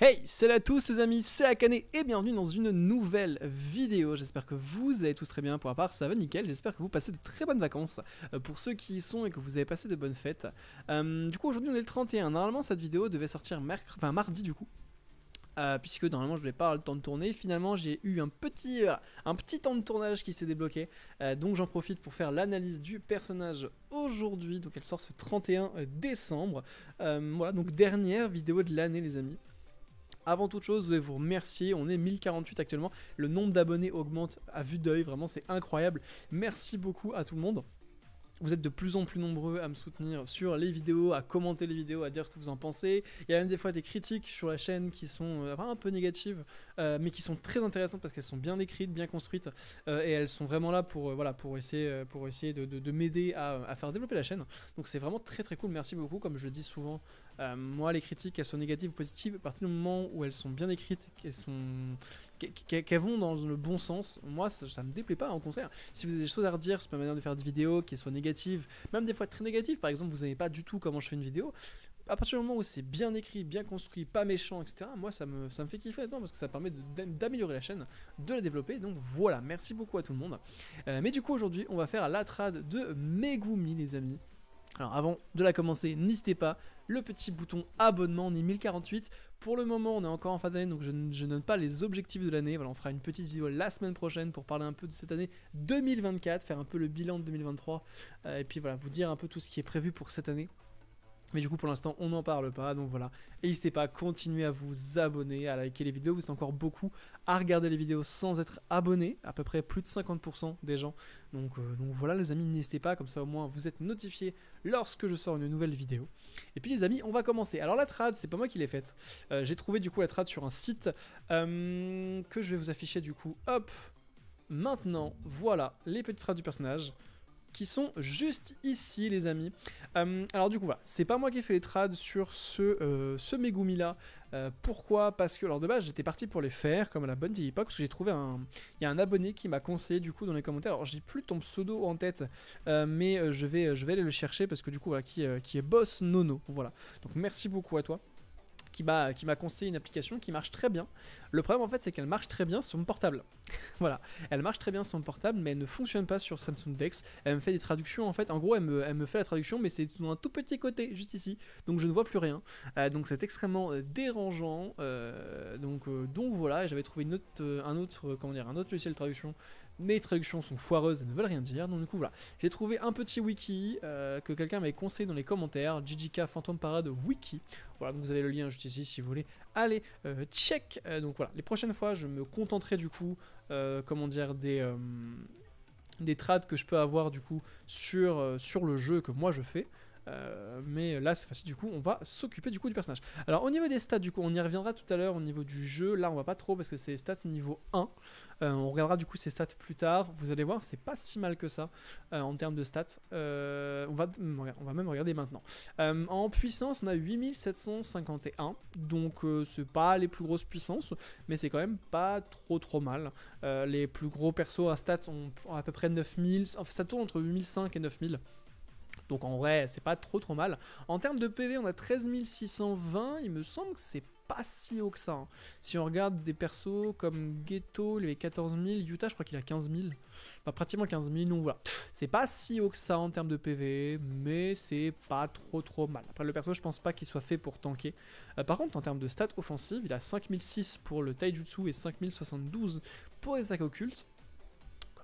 Hey, salut à tous les amis, c'est Akane et bienvenue dans une nouvelle vidéo. J'espère que vous allez tous très bien, pour ma part ça va nickel, j'espère que vous passez de très bonnes vacances euh, pour ceux qui y sont et que vous avez passé de bonnes fêtes. Euh, du coup aujourd'hui on est le 31, normalement cette vidéo devait sortir mardi du coup, euh, puisque normalement je n'ai pas le temps de tourner. Finalement, j'ai eu un petit, un petit temps de tournage qui s'est débloqué. donc j'en profite pour faire l'analyse du personnage aujourd'hui. Donc elle sort ce 31 décembre. voilà, donc dernière vidéo de l'année les amis. Avant toute chose, je vais vous remercier. On est 1048 actuellement. Le nombre d'abonnés augmente à vue d'œil. Vraiment, c'est incroyable. Merci beaucoup à tout le monde. Vous êtes de plus en plus nombreux à me soutenir sur les vidéos, à commenter les vidéos, à dire ce que vous en pensez. Il y a même des fois des critiques sur la chaîne qui sont euh, un peu négatives, euh, mais qui sont très intéressantes parce qu'elles sont bien écrites, bien construites, euh, et elles sont vraiment là pour, voilà, pour essayer, pour essayer de, m'aider à, faire développer la chaîne. Donc c'est vraiment très très cool, merci beaucoup. Comme je dis souvent, moi les critiques, elles sont négatives ou positives, à partir du moment où elles sont bien écrites, qu'elles sont qu'elles vont dans le bon sens. Moi, ça, ça, me déplaît pas, au contraire. Si vous avez des choses à redire sur ma manière de faire des vidéos, qui soient négatives, même des fois très négatives, par exemple, vous n'avez pas du tout comment je fais une vidéo, à partir du moment où c'est bien écrit, bien construit, pas méchant, etc., moi, ça me, ça me fait kiffer parce que ça permet d'améliorer la chaîne, de la développer. Donc voilà, merci beaucoup à tout le monde. Euh, mais du coup, aujourd'hui, on va faire la trad de Megumi, les amis. Alors avant de la commencer, n'hésitez pas, le petit bouton abonnement, ni 1048. Pour le moment, on est encore en fin d'année, donc je, ne note pas les objectifs de l'année. Voilà, on fera une petite vidéo la semaine prochaine pour parler un peu de cette année 2024, faire un peu le bilan de 2023, euh, et puis voilà, vous dire un peu tout ce qui est prévu pour cette année. Mais du coup, pour l'instant, on n'en parle pas. Donc voilà. N'hésitez pas à continuer à vous abonner, à liker les vidéos. Vous êtes encore beaucoup à regarder les vidéos sans être abonné. À peu près plus de 50% des gens. Euh, donc, voilà, les amis, n'hésitez pas. Comme ça, au moins, vous êtes notifiés lorsque je sors une nouvelle vidéo. Et puis, les amis, on va commencer. Alors, la trad, c'est pas moi qui l'ai faite. Euh, j'ai trouvé du coup la trad sur un site euh, que je vais vous afficher du coup. Hop Maintenant, voilà les petites trads du personnage qui sont juste ici les amis. Euh, alors du coup voilà, c'est pas moi qui ai fait les trades sur ce, euh, ce Megumi là. Euh, pourquoi Parce que alors de base j'étais parti pour les faire comme à la bonne vieille époque que j'ai trouvé un... Il y a un abonné qui m'a conseillé du coup dans les commentaires. Alors j'ai plus ton pseudo en tête mais je vais, je vais aller le chercher parce que du coup voilà qui, qui est Boss Nono. Voilà. Donc merci beaucoup à toi qui m'a conseillé une application qui marche très bien. Le problème en fait c'est qu'elle marche très bien sur mon portable. voilà, elle marche très bien sur mon portable mais elle ne fonctionne pas sur Samsung Dex. Elle me fait des traductions en fait, en gros elle me, fait la traduction mais c'est dans un tout petit côté juste ici, donc je ne vois plus rien. Euh, donc c'est extrêmement euh, dérangeant. Euh, donc, donc voilà, j'avais trouvé une un autre comment dire, un autre logiciel de traduction mes traductions sont foireuses et ne veulent rien dire. Donc du coup voilà, j'ai trouvé un petit wiki euh, que quelqu'un m'avait conseillé dans les commentaires, JJK Phantom Parade Wiki. Voilà, vous avez le lien juste ici si vous voulez. Allez, euh, check euh, Donc voilà, les prochaines fois je me contenterai du coup, comment dire, des... des trades que je peux avoir du coup sur, sur le jeu que moi je fais. Euh, mais là, c'est facile. Du coup, on va s'occuper du coup du personnage. Alors, au niveau des stats, du coup, on y reviendra tout à l'heure au niveau du jeu. Là, on va pas trop parce que c'est stats niveau 1. Euh, on regardera du coup ces stats plus tard. Vous allez voir, c'est pas si mal que ça euh, en termes de stats. on, va, on va même regarder maintenant. en puissance, on a 8751. Donc, c'est pas les plus grosses puissances, mais c'est quand même pas trop trop mal. les plus gros persos à stats ont à peu près 9000. Enfin, ça tourne entre 8005 et 9000. Donc en vrai, c'est pas trop trop mal. En termes de PV, on a 13 620. Il me semble que c'est pas si haut que ça. Hein. Si on regarde des persos comme Ghetto, il est 14 000. Utah, je crois qu'il a 15 000. Enfin, pratiquement 15 000. Donc voilà. C'est pas si haut que ça en termes de PV, mais c'est pas trop trop mal. Après, le perso, je pense pas qu'il soit fait pour tanker. Euh, par contre, en termes de stats offensives, il a 5006 pour le Taijutsu et 5072 pour les attaques occultes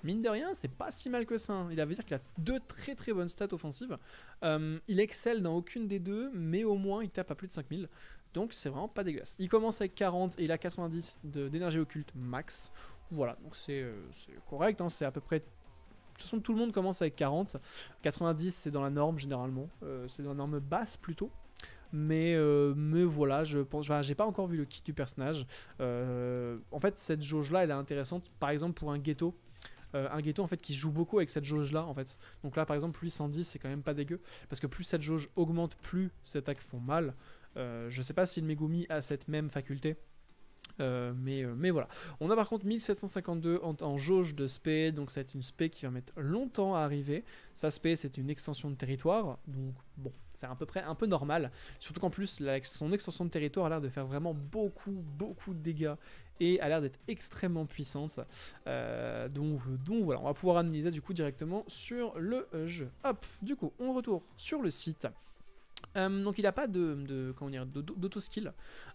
mine de rien, c'est pas si mal que ça. Hein. Il avait dire qu'il a deux très très bonnes stats offensives. Euh, il excelle dans aucune des deux, mais au moins il tape à plus de 5000. Donc c'est vraiment pas dégueulasse. Il commence avec 40 et il a 90 d'énergie occulte max. Voilà, donc c'est euh, correct, hein. c'est à peu près de toute façon, tout le monde commence avec 40. 90, c'est dans la norme généralement. Euh, c'est dans la norme basse plutôt. Mais, voilà, je pense. Enfin, j'ai pas encore vu le kit du personnage. en fait, cette jauge-là, elle est intéressante. Par exemple, pour un ghetto, euh, un ghetto en fait qui joue beaucoup avec cette jauge là en fait. Donc là par exemple lui 110 c'est quand même pas dégueu parce que plus cette jauge augmente plus ces attaques font mal. Euh, je sais pas si le Megumi a cette même faculté. Euh, mais, mais voilà. On a par contre 1752 en, jauge de spé, donc ça va une spé qui va mettre longtemps à arriver. Sa spé, c'est une extension de territoire, donc bon, c'est à peu près un peu normal. Surtout qu'en plus, son extension de territoire a l'air de faire vraiment beaucoup, beaucoup de dégâts et a l'air d'être extrêmement puissante. Euh, donc, voilà, on va pouvoir analyser du coup directement sur le jeu. Hop, du coup, on retourne sur le site. Euh, donc il n'a pas de, de d'auto skill,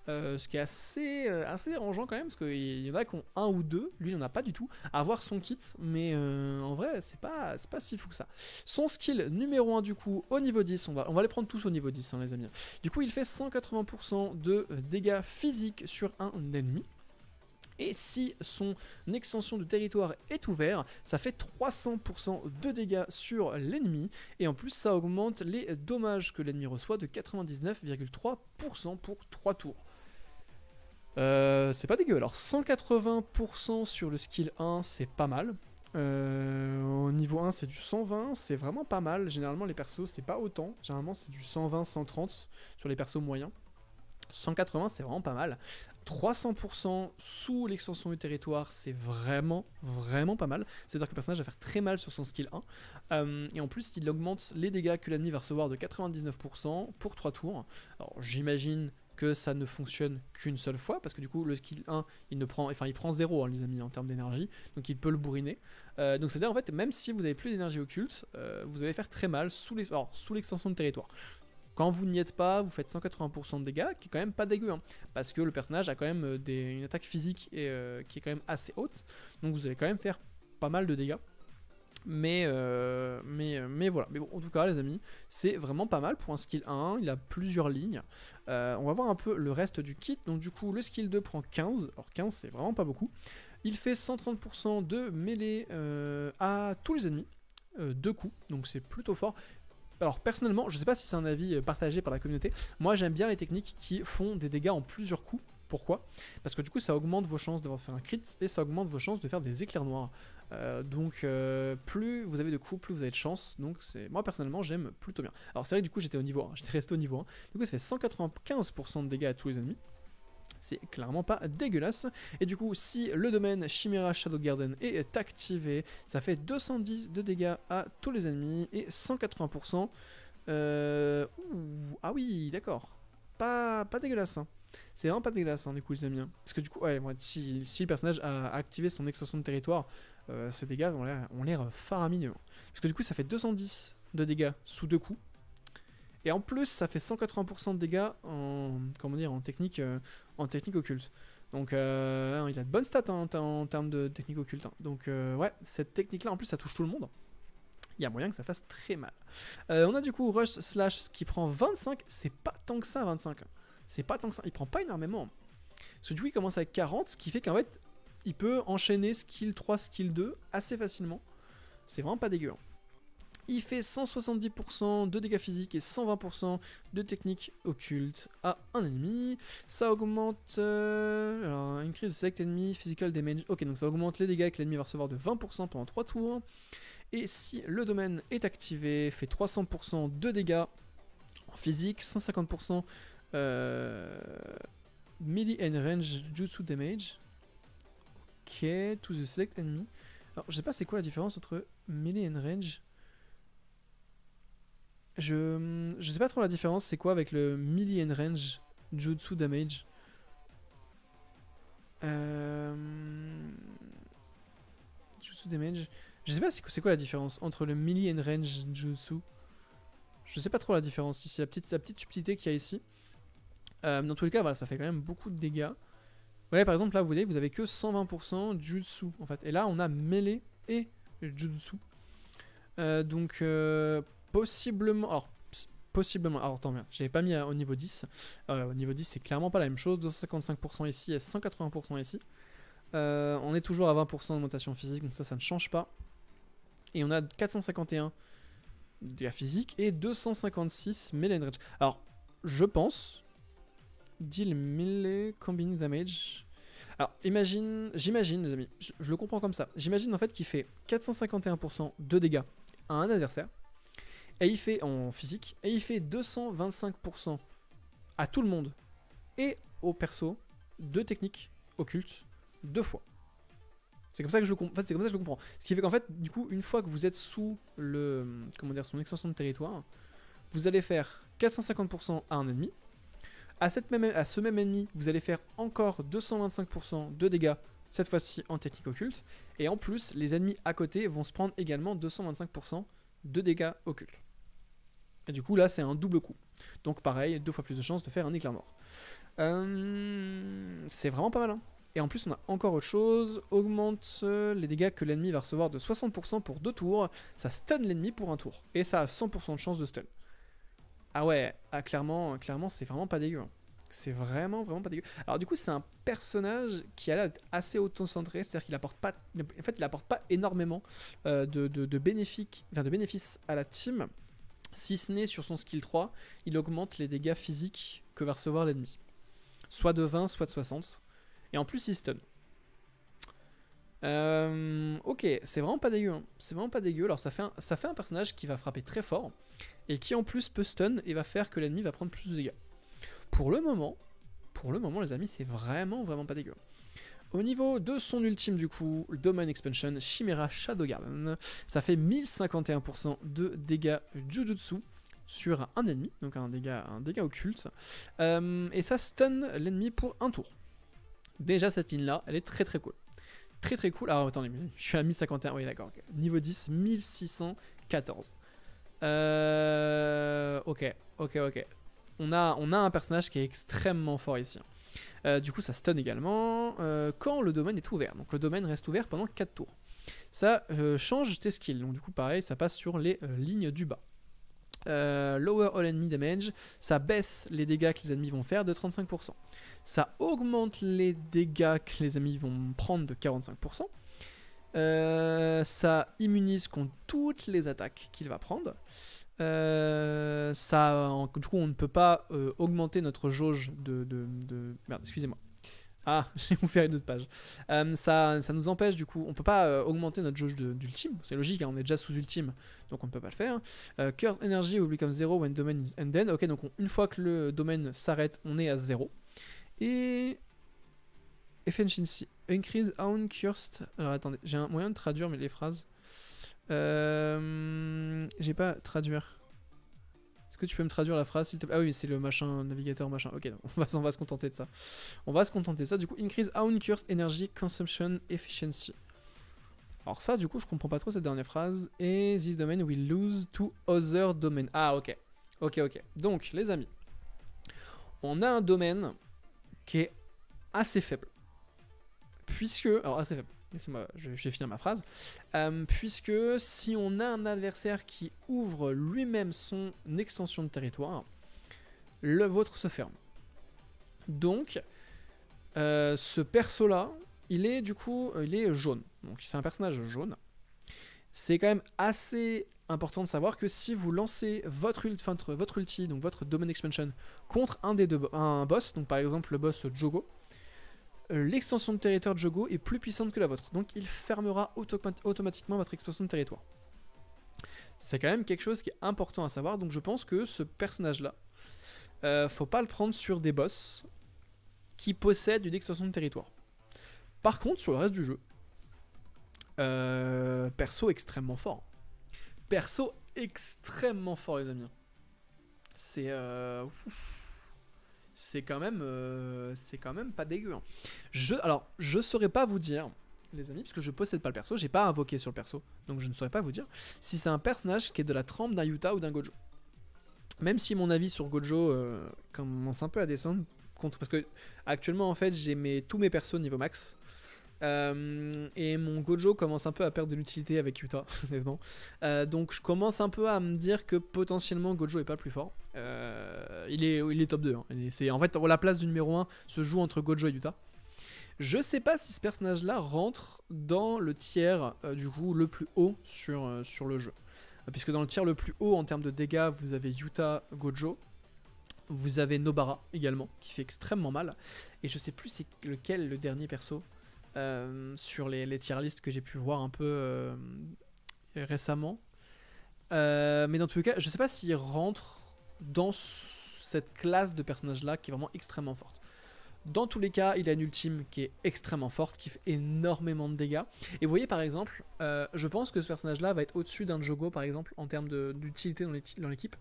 euh, ce qui est assez assez dérangeant quand même parce qu'il y en a qui ont un ou deux, lui il n'en a pas du tout. Avoir son kit, mais en vrai c'est pas pas si fou que ça. Son skill numéro 1 du coup au niveau 10, on va on va les prendre tous au niveau 10 hein, les amis. Du coup il fait 180% de dégâts physiques sur un ennemi et si son extension de territoire est ouverte, ça fait 300% de dégâts sur l'ennemi et en plus ça augmente les dommages que l'ennemi reçoit de 99,3% pour 3 tours. Euh, c'est pas dégueu, alors 180% sur le skill 1 c'est pas mal, euh, au niveau 1, c'est du 120, c'est vraiment pas mal. Généralement, les persos, c'est pas autant. Généralement, c'est du 120-130 sur les persos moyens. 180, c'est vraiment pas mal. 300% sous l'extension du territoire, c'est vraiment, vraiment pas mal. C'est-à-dire que le personnage va faire très mal sur son skill 1. Euh, et en plus, il augmente les dégâts que l'ennemi va recevoir de 99% pour 3 tours. Alors j'imagine que ça ne fonctionne qu'une seule fois, parce que du coup, le skill 1, il ne prend, enfin, il prend 0, hein, les amis, en termes d'énergie, donc il peut le bourriner. Euh, donc c'est-à-dire, en fait, même si vous n'avez plus d'énergie occulte, euh, vous allez faire très mal sous l'extension du territoire. Quand vous n'y êtes pas, vous faites 180% de dégâts, qui est quand même pas dégueu, hein. parce que le personnage a quand même euh, des, une attaque physique et, euh, qui est quand même assez haute, donc vous allez quand même faire pas mal de dégâts. Mais, euh, mais, mais voilà. Mais bon, en tout cas, les amis, c'est vraiment pas mal pour un skill 1. Il a plusieurs lignes. on va voir un peu le reste du kit. Donc, du coup, le skill 2 prend 15. Alors, 15, c'est vraiment pas beaucoup. Il fait 130% de mêlée à tous les ennemis. deux coups, donc c'est plutôt fort. Alors personnellement, je sais pas si c'est un avis euh, partagé par la communauté, moi j'aime bien les techniques qui font des dégâts en plusieurs coups. Pourquoi Parce que du coup ça augmente vos chances de faire un crit et ça augmente vos chances de faire des éclairs noirs. Euh, donc euh, plus vous avez de coups, plus vous avez de chance. Donc moi personnellement j'aime plutôt bien. Alors c'est vrai que du coup j'étais au niveau 1, j'étais resté au niveau 1. Du coup ça fait 195% de dégâts à tous les ennemis c'est clairement pas dégueulasse. Et du coup, si le domaine Chimera Shadow Garden est activé, ça fait 210 de dégâts à tous les ennemis et 180%. Euh, ah oui, d'accord. Pas, pas dégueulasse. Hein. C'est vraiment pas dégueulasse, hein, du coup, les amis. Hein. Parce que du coup, si, le personnage a activé son extension de territoire, ses euh, dégâts ont l'air faramineux. Parce que du coup, ça fait 210 de dégâts sous deux coups. Et en plus, ça fait 180% de dégâts en, comment dire, en, technique, euh, en technique occulte. Donc euh, hein, il a de bonnes stats hein, en termes de technique occulte. Hein. Donc euh, ouais, cette technique-là, en plus, ça touche tout le monde. Il y a moyen que ça fasse très mal. on a du coup Rush Slash qui prend 25. C'est pas tant que ça, 25. C'est pas tant que ça. Il prend pas énormément. ce du coup, il commence avec 40, ce qui fait qu'en fait, il peut enchaîner skill 3, skill 2 assez facilement. C'est vraiment pas dégueu. Il fait 170% de dégâts physiques et 120% de techniques occultes à un ennemi. Ça augmente... Euh, alors, une crise de select ennemi, physical damage. Ok, donc ça augmente les dégâts que l'ennemi va recevoir de 20% pendant 3 tours. Et si le domaine est activé, fait 300% de dégâts en physique, 150% euh, melee and range jutsu damage. Ok, to the select ennemi. Alors, je sais pas c'est quoi la différence entre melee and range. Je, mm, je sais pas trop la différence, c'est quoi avec le melee and range Jutsu damage euh, Jutsu damage Je sais pas c'est quoi la différence entre le melee and range Jutsu. Je sais pas trop la différence ici, la petite, la petite subtilité qu'il y a ici. Euh, dans tous les cas, voilà, ça fait quand même beaucoup de dégâts. voyez par exemple, là, vous voyez, vous avez que 120% Jutsu, en fait. Et là, on a mêlé et Jutsu. Euh, donc, euh, possiblement... Alors, possiblement... Alors, attends, bien, je pas mis euh, au niveau 10. Euh, au niveau 10, c'est clairement pas la même chose. 255% ici et 180% ici. Euh, on est toujours à 20% De mutation physique, donc ça, ça ne change pas. Et on a 451 Dégâts physiques physique et 256 melee damage. Alors, je pense... Deal melee Combined damage... Alors, imagine, j'imagine, les amis, je, le comprends comme ça. J'imagine en fait qu'il fait 451% de dégâts à un adversaire et il fait en physique. Et il fait 225% à tout le monde et au perso de technique occulte deux fois. C'est comme ça que je comprends. c'est comme ça que je comprends. Ce qui fait qu'en fait, du coup, une fois que vous êtes sous le comment dire son extension de territoire, vous allez faire 450% à un ennemi. À, cette même, à ce même ennemi, vous allez faire encore 225% de dégâts, cette fois-ci en technique occulte. Et en plus, les ennemis à côté vont se prendre également 225% de dégâts occultes. Et du coup, là, c'est un double coup. Donc pareil, deux fois plus de chances de faire un éclair mort. Euh, c'est vraiment pas mal. Hein. Et en plus, on a encore autre chose. Augmente les dégâts que l'ennemi va recevoir de 60% pour deux tours. Ça stun l'ennemi pour un tour. Et ça a 100% de chance de stun. Ah ouais, ah, clairement, clairement c'est vraiment pas dégueu. Hein. C'est vraiment, vraiment pas dégueu. Alors du coup, c'est un personnage qui a l'air assez auto-centré, c'est-à-dire qu'il apporte pas, en fait, il apporte pas énormément euh, de, de bénéfices à la team. Si ce n'est sur son skill 3, il augmente les dégâts physiques que va recevoir l'ennemi. Soit de 20, soit de 60. Et en plus, il stun. Euh, ok, c'est vraiment pas dégueu. Hein. C'est vraiment pas dégueu. Alors ça fait, ça fait un personnage qui va frapper très fort et qui en plus peut stun et va faire que l'ennemi va prendre plus de dégâts. Pour le moment, pour le moment les amis, c'est vraiment vraiment pas dégueu. Au niveau de son ultime du coup, Domain Expansion, Chimera Shadow Garden, ça fait 1051% de dégâts Jujutsu sur un ennemi, donc un dégât, un dégât occulte, euh, et ça stun l'ennemi pour un tour. Déjà cette ligne là, elle est très très cool. Très très cool, alors attendez, je suis à 1051, oui d'accord, niveau 10, 1614. Euh... Ok, ok, ok. On a, on a un personnage qui est extrêmement fort ici. Euh, du coup, ça stun également. Euh, quand le domaine est ouvert. Donc le domaine reste ouvert pendant 4 tours. Ça euh, change tes skills. Donc du coup, pareil, ça passe sur les lignes du bas. lower all enemy damage, ça baisse les dégâts que les ennemis vont faire de 35%. Ça augmente les dégâts que les ennemis vont prendre de 45%. ça immunise contre toutes les attaques qu'il va prendre. Euh, ça, en, du coup, on ne peut pas euh, augmenter notre jauge de. Merde, excusez-moi. Ah, j'ai ouvert une autre page. Euh, ça, ça nous empêche, du coup, on peut pas augmenter notre jauge d'ultime. C'est logique, hein, on est déjà sous ultime, donc on ne peut pas le faire. curse energy oublie comme 0 when domain is ended. Ok, donc une fois que le domaine s'arrête, on est à 0. Et. Efficiency. Increase on cursed. Alors attendez, j'ai un moyen de traduire mais les phrases. Euh, j'ai pas traduire. Est-ce que tu peux me traduire la phrase s'il Ah oui, c'est le machin, navigateur, machin. Ok, on, va, va se contenter de ça. On va se contenter de ça. Du coup, increase own curse energy consumption efficiency. Alors ça, du coup, je comprends pas trop cette dernière phrase. Et this domain will lose to other domain. Ah, ok. Ok, ok. Donc, les amis, on a un domaine qui est assez faible. Puisque... Alors, assez faible je, vais finir ma phrase. Euh, puisque si on a un adversaire qui ouvre lui-même son extension de territoire, le vôtre se ferme. Donc, euh, ce perso-là, il est du coup, euh, il est jaune. Donc c'est un personnage jaune. C'est quand même assez important de savoir que si vous lancez votre, votre ulti, donc votre domain expansion, contre un des deux un boss, donc par exemple le boss Jogo, l'extension de territoire de Jogo est plus puissante que la vôtre, donc il fermera automatiquement votre extension de territoire. C'est quand même quelque chose qui est important à savoir, donc je pense que ce personnage-là, euh, faut pas le prendre sur des boss qui possèdent une extension de territoire. Par contre, sur le reste du jeu, euh, perso extrêmement fort. Perso extrêmement fort, les amis. C'est... Euh, c'est quand même euh, c'est quand même pas dégueu. Hein. Je alors je saurais pas vous dire les amis parce que je possède pas le perso, j'ai pas invoqué sur le perso, donc je ne saurais pas vous dire si c'est un personnage qui est de la trempe d'un Yuta ou d'un Gojo. Même si mon avis sur Gojo euh, commence un peu à descendre contre parce que actuellement en fait, j'ai mes tous mes persos niveau max. Euh, et mon Gojo commence un peu à perdre de l'utilité avec Utah, honnêtement. Euh, donc je commence un peu à me dire que potentiellement Gojo est pas plus fort. Euh, il, est, il est top 2. Hein. C'est, en fait, la place du numéro 1 se joue entre Gojo et Utah. Je sais pas si ce personnage-là rentre dans le tiers du coup le plus haut sur, sur le jeu. Puisque dans le tiers le plus haut en termes de dégâts, vous avez Utah, Gojo, vous avez Nobara également, qui fait extrêmement mal. Et je sais plus c'est lequel le dernier perso. Euh, sur les, tier lists que j'ai pu voir un peu euh, récemment. Euh, mais dans tous les cas, je sais pas s'il rentre dans cette classe de personnage là qui est vraiment extrêmement forte. Dans tous les cas, il a une ultime qui est extrêmement forte, qui fait énormément de dégâts. Et vous voyez par exemple, je pense que ce personnage-là va être au-dessus d'un Jogo par exemple en termes d'utilité dans l'équipe.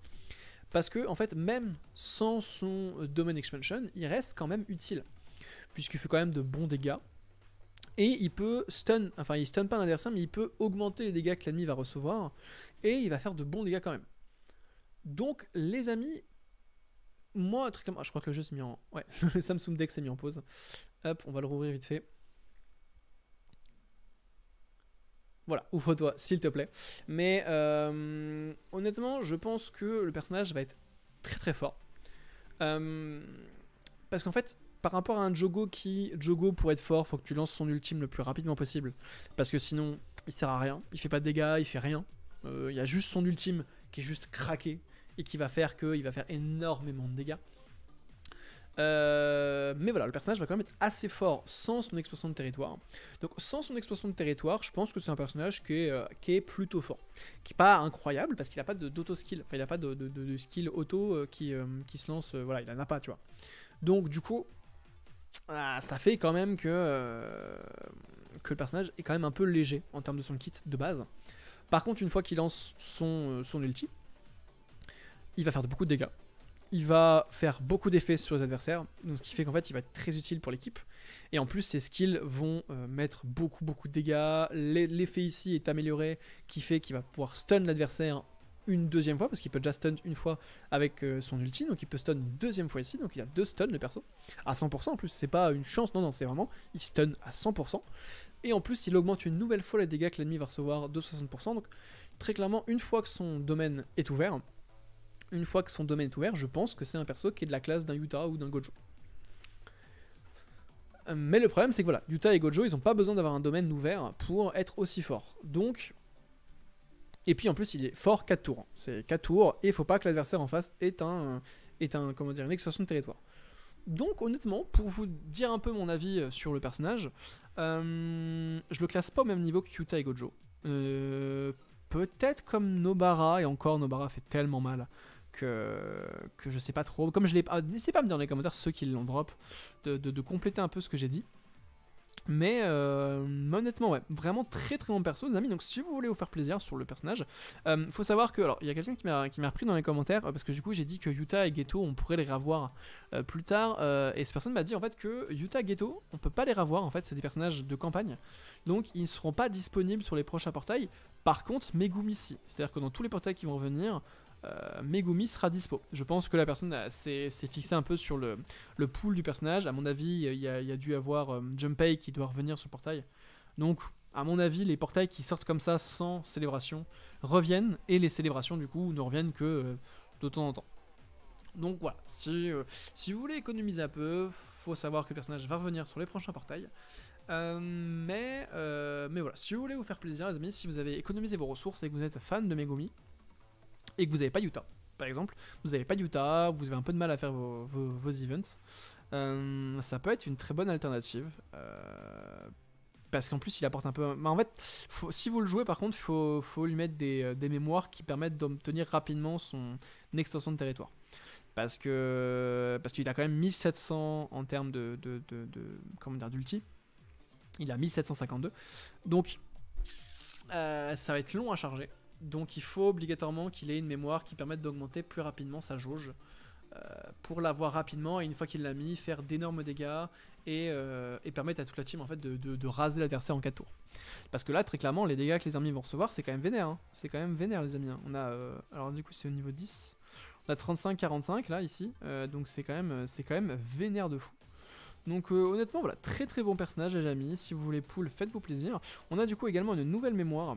Parce que en fait, même sans son Domain Expansion, il reste quand même utile. Puisqu'il fait quand même de bons dégâts et il peut stun, enfin il stun pas l'adversaire, mais il peut augmenter les dégâts que l'ennemi va recevoir, et il va faire de bons dégâts quand même. Donc les amis, moi je crois que le jeu s'est mis en... Ouais, le Samsung Deck s'est mis en pause. Hop, on va le rouvrir vite fait. Voilà, ouvre-toi, s'il te plaît. Mais euh, honnêtement, je pense que le personnage va être très très fort. Euh, parce qu'en fait, par rapport à un Jogo qui, Jogo pour être fort, faut que tu lances son ultime le plus rapidement possible. Parce que sinon, il sert à rien, il fait pas de dégâts, il fait rien. Euh, il y a juste son ultime qui est juste craqué et qui va faire que il va faire énormément de dégâts. Euh, mais voilà, le personnage va quand même être assez fort sans son explosion de territoire. Donc sans son explosion de territoire, je pense que c'est un personnage qui est, euh, plutôt fort. Qui n'est pas incroyable parce qu'il n'a pas d'auto-skill. Enfin, il n'a pas de, skill auto qui, qui se lance. voilà, il en a pas, tu vois. Donc du coup, ah, ça fait quand même que, euh, que le personnage est quand même un peu léger en termes de son kit de base. Par contre, une fois qu'il lance son, euh, son ulti, il va faire beaucoup de dégâts. Il va faire beaucoup d'effets sur les adversaires, ce qui fait qu'en fait il va être très utile pour l'équipe. Et en plus, ses skills vont euh, mettre beaucoup beaucoup de dégâts. L'effet ici est amélioré, qui fait qu'il va pouvoir stun l'adversaire une deuxième fois, parce qu'il peut déjà stun une fois avec euh, son ulti, donc il peut stun une deuxième fois ici, donc il a deux stuns le perso, à 100% en plus, c'est pas une chance, non, non, c'est vraiment, il stun à 100%, et en plus il augmente une nouvelle fois les dégâts que l'ennemi va recevoir de 60%, donc très clairement, une fois que son domaine est ouvert, une fois que son domaine est ouvert, je pense que c'est un perso qui est de la classe d'un Utah ou d'un Gojo. Euh, mais le problème, c'est que voilà, Utah et Gojo, ils n'ont pas besoin d'avoir un domaine ouvert pour être aussi fort, Donc, et puis en plus, il est fort 4 tours. C'est 4 tours et il faut pas que l'adversaire en face ait un, est un comment dire, une de territoire. Donc honnêtement, pour vous dire un peu mon avis euh, sur le personnage, euh, je le classe pas au même niveau que Yuta et Gojo. Euh, peut-être comme Nobara, et encore Nobara fait tellement mal que, que je sais pas trop. Comme je pas. N'hésitez pas à me dire dans les commentaires ceux qui l'ont drop, de, compléter un peu ce que j'ai dit. Euh, mais honnêtement, ouais, vraiment très très bon perso, les amis. Donc, si vous voulez vous faire plaisir sur le personnage, euh, faut savoir que. Alors, il y a quelqu'un qui m'a repris dans les commentaires, euh, parce que du coup, j'ai dit que Yuta et Ghetto, on pourrait les ravoir plus tard. et cette personne m'a dit en fait que Yuta et Ghetto, on peut pas les ravoir En fait, c'est des personnages de campagne. Donc, ils ne seront pas disponibles sur les prochains portails. Par contre, Megumi, si. C'est-à-dire que dans tous les portails qui vont revenir euh, Megumi sera dispo. Je pense que la personne s'est fixée un peu sur le, le pool du personnage. À mon avis, il y a, y dû avoir euh, Jump Pay qui doit revenir sur le portail. Donc, à mon avis, les portails qui sortent comme ça sans célébration reviennent et les célébrations du coup ne reviennent que euh, de temps en temps. Donc voilà, si, si vous voulez économiser un peu, faut savoir que le personnage va revenir sur les prochains portails. mais, mais voilà, si vous voulez vous faire plaisir, les amis, si vous avez économisé vos ressources et que vous êtes fan de Megumi, et que vous n'avez pas Utah, par exemple, vous n'avez pas Utah, vous avez un peu de mal à faire vos, vos, events, euh, ça peut être une très bonne alternative. Euh, parce qu'en plus, il apporte un peu. Mais en fait, si vous le jouez, par contre, il faut, faut, lui mettre des, euh, des mémoires qui permettent d'obtenir rapidement son extension de territoire. Parce que parce qu'il a quand même 1700 en termes de, de, de, d'ulti. Il a 1752. Donc, ça va être long à charger. Donc il faut obligatoirement qu'il ait une mémoire qui permette d'augmenter plus rapidement sa jauge. Euh, pour l'avoir rapidement et une fois qu'il l'a mis, faire d'énormes dégâts et, euh, permettre à toute la team en fait de, raser l'adversaire en 4 tours. Parce que là, très clairement, les dégâts que les amis vont recevoir, c'est quand même vénère. Hein. C'est quand même vénère, les amis. Hein. On a, euh, alors du coup, c'est au niveau 10. On a 35-45 là, ici. donc c'est quand, même, quand même vénère de fou. Donc honnêtement, voilà, très très bon personnage, les amis. Si vous voulez poule, faites-vous plaisir. On a du coup également une nouvelle mémoire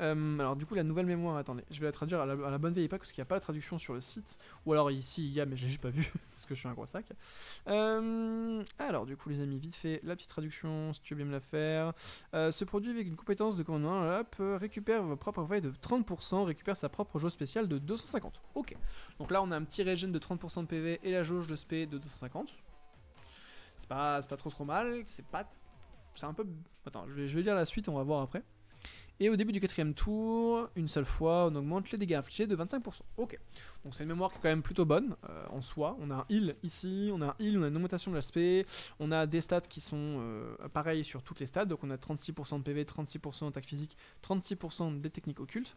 euh, alors du coup la nouvelle mémoire, attendez, je vais la traduire à la, bonne vieille époque parce qu'il n'y a pas la traduction sur le site. Ou alors ici il y a mais j'ai juste pas vu parce que je suis un gros sac. Euh, alors du coup les amis, vite fait la petite traduction si tu veux bien me la faire. Euh, ce produit avec une compétence de commandement hein, là, peut récupère vos propres de 30%, récupère sa propre jauge spéciale de 250. Ok. Donc là on a un petit régène de 30% de PV et la jauge de SP de 250. C'est pas, pas trop trop mal, c'est pas... C'est un peu... Attends, je vais, je vais lire la suite, on va voir après. Et au début du quatrième tour, une seule fois, on augmente les dégâts infligés de 25%. Ok, donc c'est une mémoire qui est quand même plutôt bonne euh, en soi. On a un heal ici, on a un heal, on a une augmentation de l'aspect, on a des stats qui sont euh, pareils sur toutes les stats. Donc on a 36% de PV, 36% d'attaque physique, 36% des techniques occultes.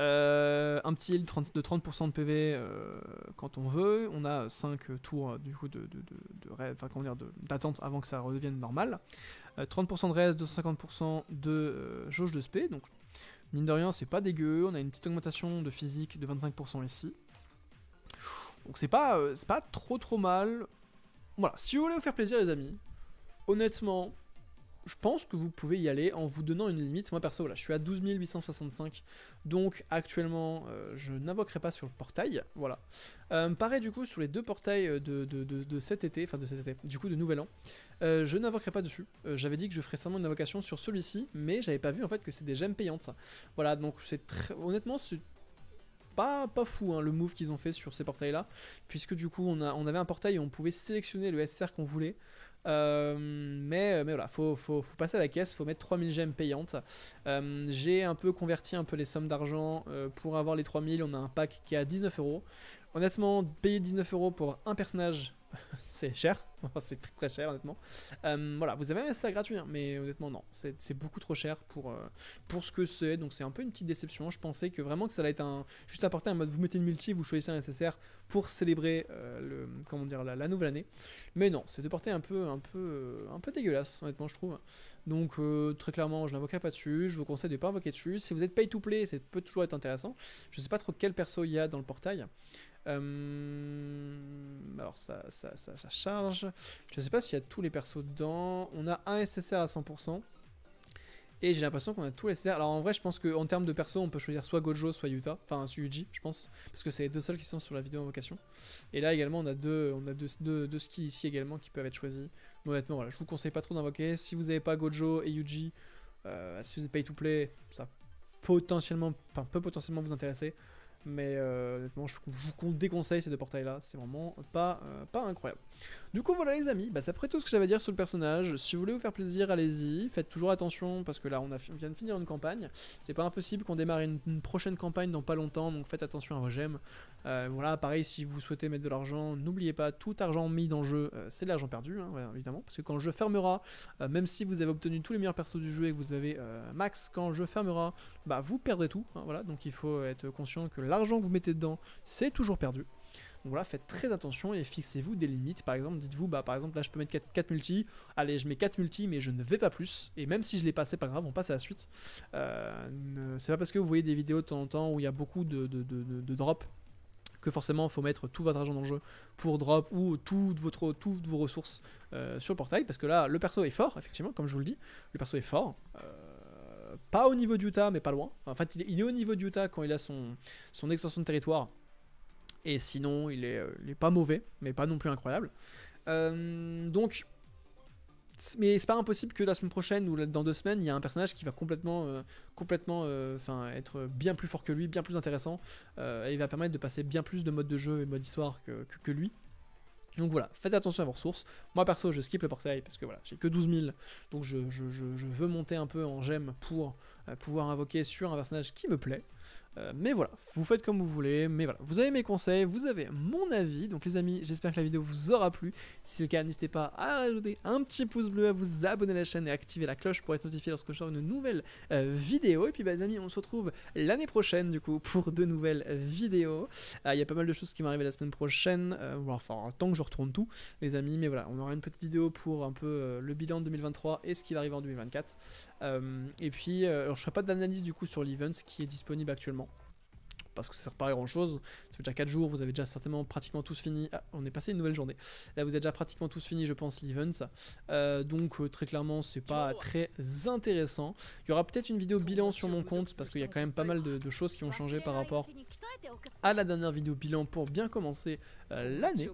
Euh, un petit heal de 30% de PV quand on veut. On a 5 tours du coup de, avant que ça redevienne normal. 30% euh, de reste, 250% de euh, jauge de spé, donc mine de rien c'est pas dégueu, on a une petite augmentation de physique de 25% ici. Donc c'est pas, euh, pas trop trop mal. Voilà, si vous voulez vous faire plaisir les amis, honnêtement, je pense que vous pouvez y aller en vous donnant une limite. Moi perso, je suis à 12 865, donc actuellement, euh, je n'invoquerai pas sur le portail, voilà. Euh, pareil du coup, sur les deux portails euh, de, cet été, enfin de cet été, du coup de Nouvel An, je n'invoquerai pas dessus. j'avais dit que je ferais seulement une invocation sur celui-ci, mais j'avais pas vu en fait que c'est des gemmes payantes. Voilà, donc c'est très... Honnêtement, c'est pas, pas, fou hein, le move qu'ils ont fait sur ces portails là, puisque du coup on, on avait un portail et on pouvait sélectionner le SR qu'on voulait. Euh, mais, euh, mais voilà, faut, faut, passer à la caisse, faut mettre 3000 gemmes payantes. Euh, j'ai un peu converti un peu les sommes d'argent pour avoir les 3000. On a un pack qui est à 19 euros. Honnêtement, payer 19 euros pour un personnage, c'est cher. c'est très très cher honnêtement. Euh, voilà, vous avez un SA gratuit, hein, mais honnêtement non, c'est beaucoup trop cher pour, euh, pour ce que c'est, donc c'est un peu une petite déception. Je pensais que vraiment que ça allait être un, juste apporter un mode vous mettez une multi, vous choisissez un SSR pour célébrer euh, comment dire, la, nouvelle année. Mais non, c'est de porter un peu, un, peu, un peu dégueulasse honnêtement je trouve. Donc très clairement je n'invoquerai pas dessus, je vous conseille de ne pas invoquer dessus. Si vous êtes pay to play, ça peut toujours être intéressant. Je ne sais pas trop quel perso il y a dans le portail. alors ça, ça charge. Je sais pas s'il y a tous les persos dedans. On a un SSR à 100%. Et j'ai l'impression qu'on a tous les SSR. Alors en vrai, je pense qu'en termes de persos on peut choisir soit Gojo, soit Yuta. Enfin, Yuji, je pense. Parce que c'est les deux seuls qui sont sur la vidéo invocation. Et là également, on a deux, on a deux, skis ici également qui peuvent être choisis. Mais honnêtement, voilà, je vous conseille pas trop d'invoquer. Si vous n'avez pas Gojo et Yuji, euh, si vous êtes pay to play, ça potentiellement, peut potentiellement vous intéresser. Mais euh, honnêtement, je vous déconseille ces deux portails là. C'est vraiment pas, euh, pas incroyable. Du coup, voilà les amis, bah, c'est après tout ce que j'avais à dire sur le personnage. Si vous voulez vous faire plaisir, allez-y. Faites toujours attention parce que là, on, vient de finir une campagne. C'est pas impossible qu'on démarre une, prochaine campagne dans pas longtemps, donc faites attention à vos gemmes. Euh, voilà, pareil, si vous souhaitez mettre de l'argent, n'oubliez pas, tout argent mis dans le jeu, euh, c'est de l'argent perdu, hein, évidemment. Parce que quand le jeu fermera, euh, même si vous avez obtenu tous les meilleurs persos du jeu et que vous avez max, quand le jeu fermera, bah vous perdrez tout. Hein, voilà, donc il faut être conscient que l'argent que vous mettez dedans, c'est toujours perdu. Donc voilà, faites très attention et fixez-vous des limites. Par exemple, dites-vous, bah par exemple là je peux mettre 4, multi, allez je mets 4 multi mais je ne vais pas plus, et même si je l'ai passé pas grave, on passe à la suite. Euh, c'est pas parce que vous voyez des vidéos de temps en temps où il y a beaucoup de, de, drops que forcément il faut mettre tout votre argent dans le jeu pour drop ou toutes, votre, vos ressources euh, sur le portail parce que là le perso est fort effectivement comme je vous le dis le perso est fort euh, pas au niveau d'Utah mais pas loin en fait il est, au niveau d'Utah quand il a son, son extension de territoire et sinon, euh, il est, pas mauvais, mais pas non plus incroyable. Euh, donc, mais c'est pas impossible que la semaine prochaine ou dans deux semaines, il y a un personnage qui va complètement, euh, complètement, être bien plus fort que lui, bien plus intéressant. et il va permettre de passer bien plus de modes de jeu et mode histoire que, que, lui. Donc voilà, faites attention à vos ressources. Moi perso, je skip le portail parce que voilà, j'ai que 12 000. Donc je, je, veux monter un peu en gemme pour pouvoir invoquer sur un personnage qui me plaît. Euh, mais voilà, vous faites comme vous voulez, mais voilà, vous avez mes conseils, vous avez mon avis, donc les amis, j'espère que la vidéo vous aura plu, si c'est le cas, n'hésitez pas à rajouter un petit pouce bleu, à vous abonner à la chaîne et à activer la cloche pour être notifié lorsque je sors une nouvelle euh, vidéo, et puis bah, les amis, on se retrouve l'année prochaine, du coup, pour de nouvelles vidéos, euh, il y a pas mal de choses qui m'arrivent la semaine prochaine, enfin, tant que je retourne tout, les amis, mais voilà, on aura une petite vidéo pour un peu le bilan de 2023 et ce qui va arriver en 2024, euh, et puis, euh, je ne ferai pas d'analyse du coup sur l'event qui est disponible actuellement parce que ça ne sert pas à grand chose. Ça fait déjà 4 jours, vous avez déjà certainement pratiquement tous fini. Ah, on est passé une nouvelle journée. Là, vous avez déjà pratiquement tous fini, je pense, l'event. Euh, donc, très clairement, c'est pas très intéressant. Il y aura peut-être une vidéo bilan sur mon compte parce qu'il y a quand même pas mal de, choses qui ont changé par rapport à la dernière vidéo bilan pour bien commencer l'année.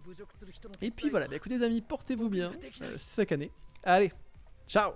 Et puis voilà, bah, écoutez, les amis, portez-vous bien cette année. Allez, ciao!